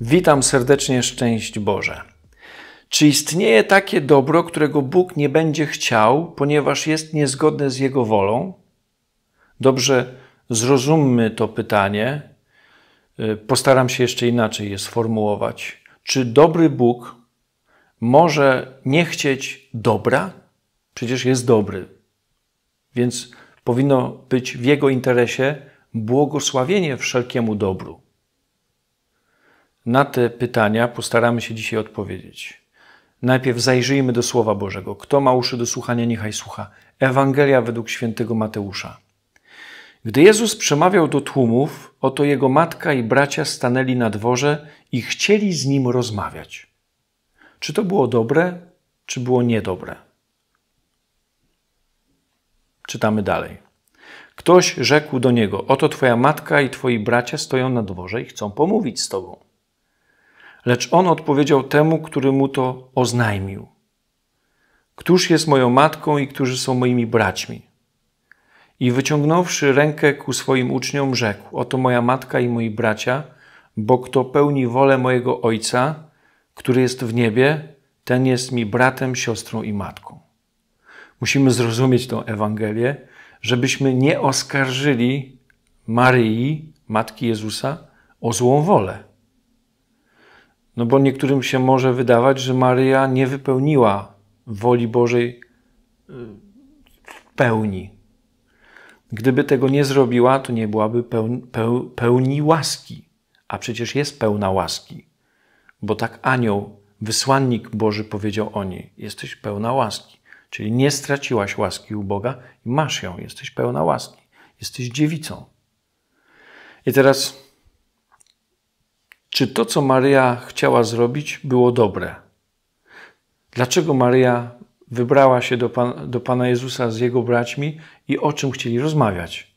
Witam serdecznie, szczęść Boże. Czy istnieje takie dobro, którego Bóg nie będzie chciał, ponieważ jest niezgodne z Jego wolą? Dobrze, zrozummy to pytanie. Y, postaram się jeszcze inaczej je sformułować. Czy dobry Bóg może nie chcieć dobra? Przecież jest dobry. Więc powinno być w Jego interesie błogosławienie wszelkiemu dobru. Na te pytania postaramy się dzisiaj odpowiedzieć. Najpierw zajrzyjmy do Słowa Bożego. Kto ma uszy do słuchania, niechaj słucha. Ewangelia według świętego Mateusza. Gdy Jezus przemawiał do tłumów, oto jego matka i bracia stanęli na dworze i chcieli z nim rozmawiać. Czy to było dobre, czy było niedobre? Czytamy dalej. Ktoś rzekł do niego: Oto twoja matka i twoi bracia stoją na dworze i chcą pomówić z tobą. Lecz on odpowiedział temu, który mu to oznajmił: Któż jest moją matką i którzy są moimi braćmi? I wyciągnąwszy rękę ku swoim uczniom, rzekł: Oto moja matka i moi bracia, bo kto pełni wolę mojego ojca, który jest w niebie, ten jest mi bratem, siostrą i matką. Musimy zrozumieć tę Ewangelię, żebyśmy nie oskarżyli Maryi, matki Jezusa, o złą wolę. No bo niektórym się może wydawać, że Maryja nie wypełniła woli Bożej w y, pełni. Gdyby tego nie zrobiła, to nie byłaby pełni, łaski. A przecież jest pełna łaski, bo tak anioł, wysłannik Boży powiedział o niej: Jesteś pełna łaski. Czyli nie straciłaś łaski u Boga i masz ją, jesteś pełna łaski, jesteś dziewicą. I teraz czy to, co Maryja chciała zrobić, było dobre. Dlaczego Maryja wybrała się do, Pan, do Pana Jezusa z jego braćmi i o czym chcieli rozmawiać?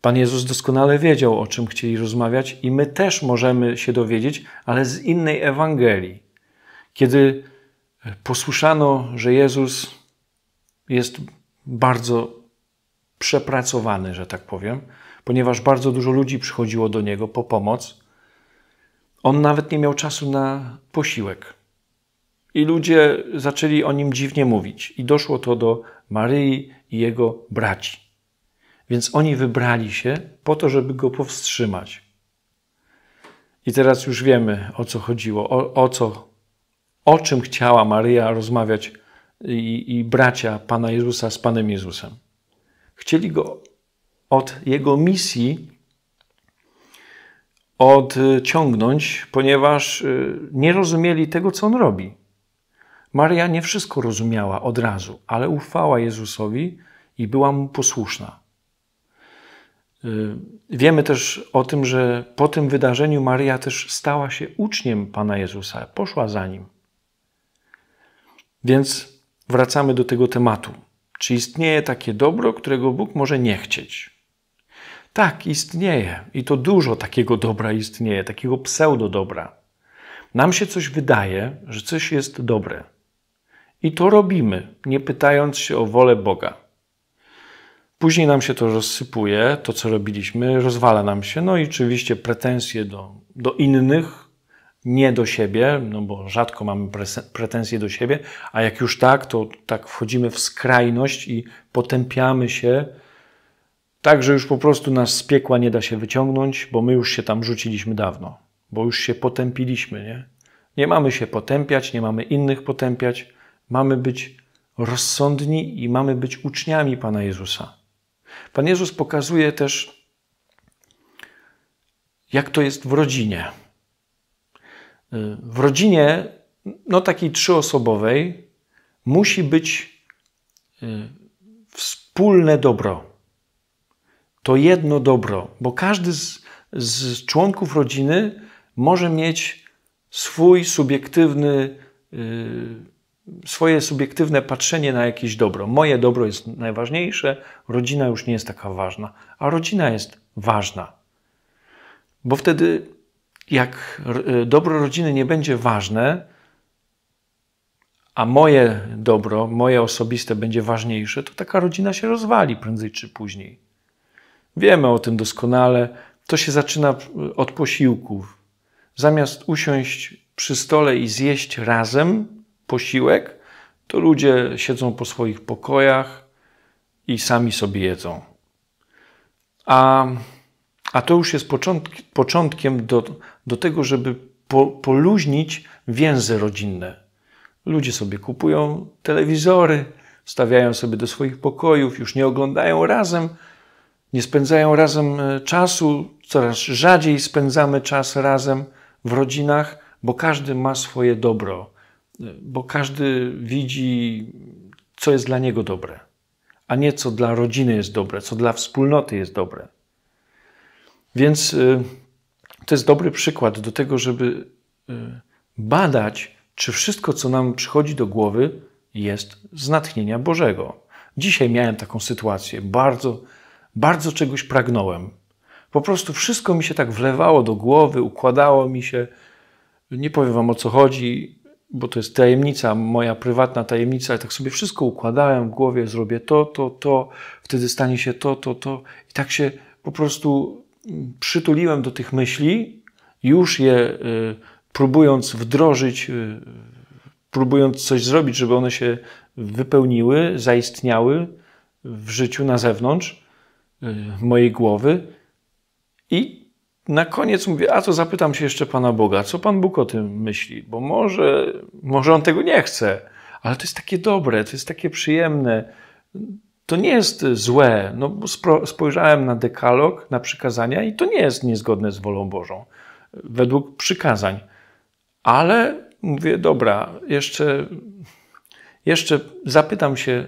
Pan Jezus doskonale wiedział, o czym chcieli rozmawiać, i my też możemy się dowiedzieć, ale z innej Ewangelii. Kiedy posłyszano, że Jezus jest bardzo przepracowany, że tak powiem, ponieważ bardzo dużo ludzi przychodziło do niego po pomoc, on nawet nie miał czasu na posiłek. I ludzie zaczęli o nim dziwnie mówić. I doszło to do Maryi i jego braci. Więc oni wybrali się po to, żeby go powstrzymać. I teraz już wiemy, o co chodziło, o, o co, o czym chciała Maryja rozmawiać i, i bracia Pana Jezusa z Panem Jezusem. Chcieli go od jego misji odciągnąć, ponieważ y, nie rozumieli tego, co on robi. Maria nie wszystko rozumiała od razu, ale ufała Jezusowi i była mu posłuszna. Y, wiemy też o tym, że po tym wydarzeniu Maria też stała się uczniem Pana Jezusa, poszła za nim. Więc wracamy do tego tematu. Czy istnieje takie dobro, którego Bóg może nie chcieć? Tak, istnieje i to dużo takiego dobra istnieje, takiego pseudodobra. Nam się coś wydaje, że coś jest dobre. I to robimy, nie pytając się o wolę Boga. Później nam się to rozsypuje, to co robiliśmy, rozwala nam się. No i oczywiście pretensje do, do innych, nie do siebie, no bo rzadko mamy pretensje do siebie, a jak już tak, to tak wchodzimy w skrajność i potępiamy się tak, że już po prostu nas z piekła nie da się wyciągnąć, bo my już się tam rzuciliśmy dawno, bo już się potępiliśmy, nie? Nie mamy się potępiać, nie mamy innych potępiać, mamy być rozsądni i mamy być uczniami Pana Jezusa. Pan Jezus pokazuje też, jak to jest w rodzinie. W rodzinie, no takiej trzyosobowej, musi być y, wspólne dobro to jedno dobro, bo każdy z, z członków rodziny może mieć swój subiektywny, yy, swoje subiektywne patrzenie na jakieś dobro. Moje dobro jest najważniejsze, rodzina już nie jest taka ważna, a rodzina jest ważna. Bo wtedy, jak y, dobro rodziny nie będzie ważne, a moje dobro, moje osobiste będzie ważniejsze, to taka rodzina się rozwali prędzej czy później. Wiemy o tym doskonale. To się zaczyna od posiłków. Zamiast usiąść przy stole i zjeść razem posiłek, to ludzie siedzą po swoich pokojach i sami sobie jedzą. A, a to już jest początk, początkiem do, do tego, żeby po, poluźnić więzy rodzinne. Ludzie sobie kupują telewizory, stawiają sobie do swoich pokojów, już nie oglądają razem, nie spędzają razem e, czasu, coraz rzadziej spędzamy czas razem w rodzinach, bo każdy ma swoje dobro, e, bo każdy widzi, co jest dla niego dobre, a nie co dla rodziny jest dobre, co dla wspólnoty jest dobre. Więc e, to jest dobry przykład do tego, żeby badać, czy wszystko, co nam przychodzi do głowy, jest z natchnienia Bożego. Dzisiaj miałem taką sytuację, bardzo bardzo czegoś pragnąłem. Po prostu wszystko mi się tak wlewało do głowy, układało mi się. Nie powiem wam o co chodzi, bo to jest tajemnica, moja prywatna tajemnica, ale tak sobie wszystko układałem w głowie, zrobię to, to, to, wtedy stanie się to, to, to. I tak się po prostu mm, przytuliłem do tych myśli, już je y, próbując wdrożyć, y, próbując coś zrobić, żeby one się wypełniły, zaistniały w życiu na zewnątrz. Y, mojej głowy i na koniec mówię, a to zapytam się jeszcze Pana Boga, co Pan Bóg o tym myśli, bo może, może On tego nie chce, ale to jest takie dobre, to jest takie przyjemne, to nie jest złe. No, spojrzałem na dekalog, na przykazania i to nie jest niezgodne z wolą Bożą, według przykazań. Ale mówię, dobra, jeszcze, jeszcze zapytam się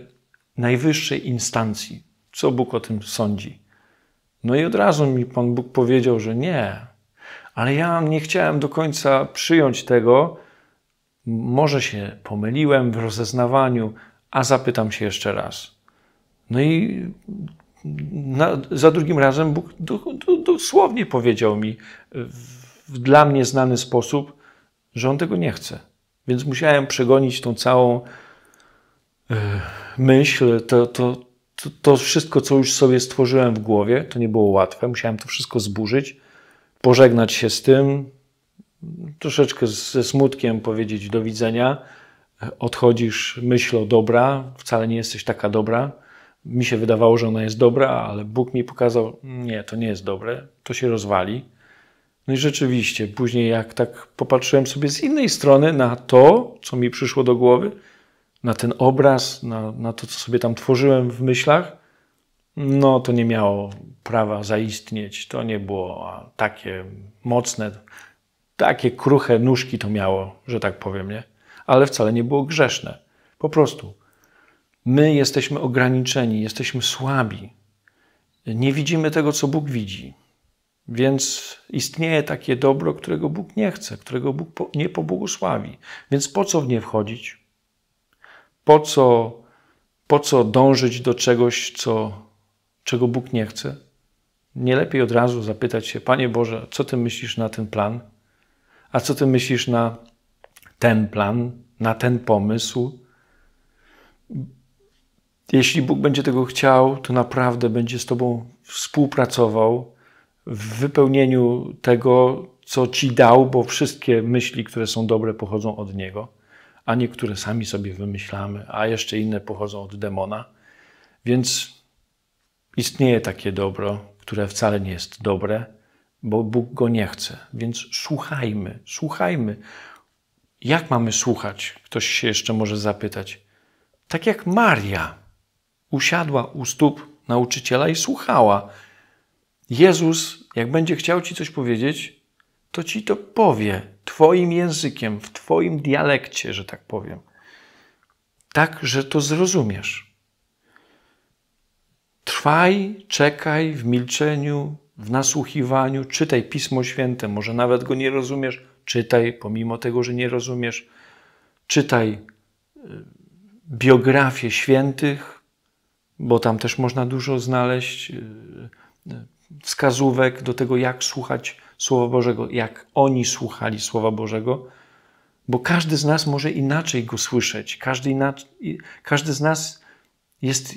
najwyższej instancji, co Bóg o tym sądzi. No i od razu mi Pan Bóg powiedział, że nie, ale ja nie chciałem do końca przyjąć tego. Może się pomyliłem w rozeznawaniu, a zapytam się jeszcze raz. No i na, za drugim razem Bóg dosłownie powiedział mi w dla mnie znany sposób, że on tego nie chce. Więc musiałem przegonić tą całą e, myśl, to, to, to, to wszystko, co już sobie stworzyłem w głowie, to nie było łatwe. Musiałem to wszystko zburzyć, pożegnać się z tym, troszeczkę ze smutkiem powiedzieć do widzenia. Odchodzisz myśl o dobra, wcale nie jesteś taka dobra. Mi się wydawało, że ona jest dobra, ale Bóg mi pokazał, nie, to nie jest dobre, to się rozwali. No i rzeczywiście, później jak tak popatrzyłem sobie z innej strony na to, co mi przyszło do głowy, na ten obraz, na, na to, co sobie tam tworzyłem w myślach, no to nie miało prawa zaistnieć. To nie było takie mocne, takie kruche nóżki to miało, że tak powiem, nie? Ale wcale nie było grzeszne. Po prostu my jesteśmy ograniczeni, jesteśmy słabi. Nie widzimy tego, co Bóg widzi. Więc istnieje takie dobro, którego Bóg nie chce, którego Bóg nie pobłogosławi. Więc po co w nie wchodzić? Po co, po co dążyć do czegoś, co, czego Bóg nie chce? Nie lepiej od razu zapytać się, Panie Boże, co Ty myślisz na ten plan? A co Ty myślisz na ten plan, na ten pomysł? Jeśli Bóg będzie tego chciał, to naprawdę będzie z Tobą współpracował w wypełnieniu tego, co Ci dał, bo wszystkie myśli, które są dobre, pochodzą od Niego a niektóre sami sobie wymyślamy, a jeszcze inne pochodzą od demona. Więc istnieje takie dobro, które wcale nie jest dobre, bo Bóg go nie chce. Więc słuchajmy, słuchajmy. Jak mamy słuchać? Ktoś się jeszcze może zapytać. Tak jak Maria usiadła u stóp nauczyciela i słuchała. Jezus, jak będzie chciał ci coś powiedzieć, to ci to powie. Twoim językiem, w Twoim dialekcie, że tak powiem, tak, że to zrozumiesz. Trwaj, czekaj w milczeniu, w nasłuchiwaniu, czytaj Pismo Święte, może nawet go nie rozumiesz, czytaj pomimo tego, że nie rozumiesz, czytaj y, biografie świętych, bo tam też można dużo znaleźć y, y, wskazówek do tego, jak słuchać Słowa Bożego, jak oni słuchali Słowa Bożego, bo każdy z nas może inaczej go słyszeć. Każdy, inaczej, każdy z nas jest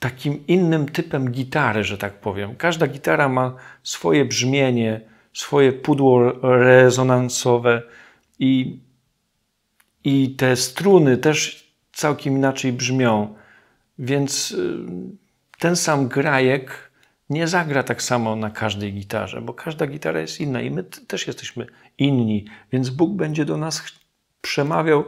takim innym typem gitary, że tak powiem. Każda gitara ma swoje brzmienie, swoje pudło rezonansowe i, i te struny też całkiem inaczej brzmią. Więc y, ten sam grajek nie zagra tak samo na każdej gitarze, bo każda gitara jest inna i my też jesteśmy inni, więc Bóg będzie do nas przemawiał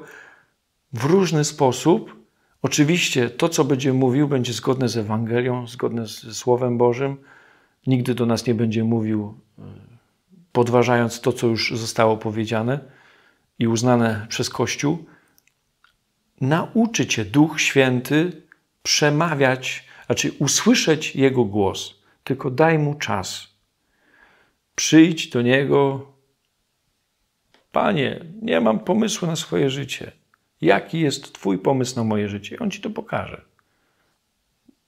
w różny sposób. Oczywiście to, co będzie mówił, będzie zgodne z Ewangelią, zgodne z Słowem Bożym. Nigdy do nas nie będzie mówił, y, podważając to, co już zostało powiedziane i uznane przez Kościół. Nauczy cię Duch Święty przemawiać, znaczy usłyszeć Jego głos tylko daj mu czas. Przyjdź do niego, Panie, nie mam pomysłu na swoje życie. Jaki jest Twój pomysł na moje życie? on ci to pokaże.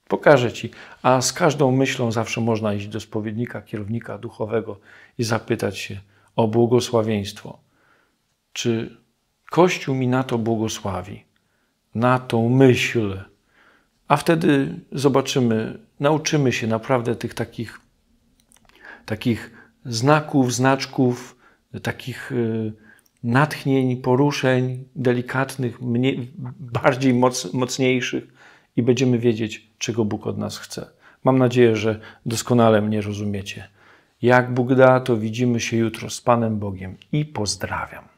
Pokaże ci. A z każdą myślą zawsze można iść do spowiednika, kierownika duchowego i zapytać się o błogosławieństwo. Czy Kościół mi na to błogosławi? Na tą myśl. A wtedy zobaczymy, nauczymy się naprawdę tych takich, takich znaków, znaczków, takich y, natchnień, poruszeń delikatnych, mniej, bardziej moc, mocniejszych i będziemy wiedzieć, czego Bóg od nas chce. Mam nadzieję, że doskonale mnie rozumiecie. Jak Bóg da, to widzimy się jutro z Panem Bogiem i pozdrawiam.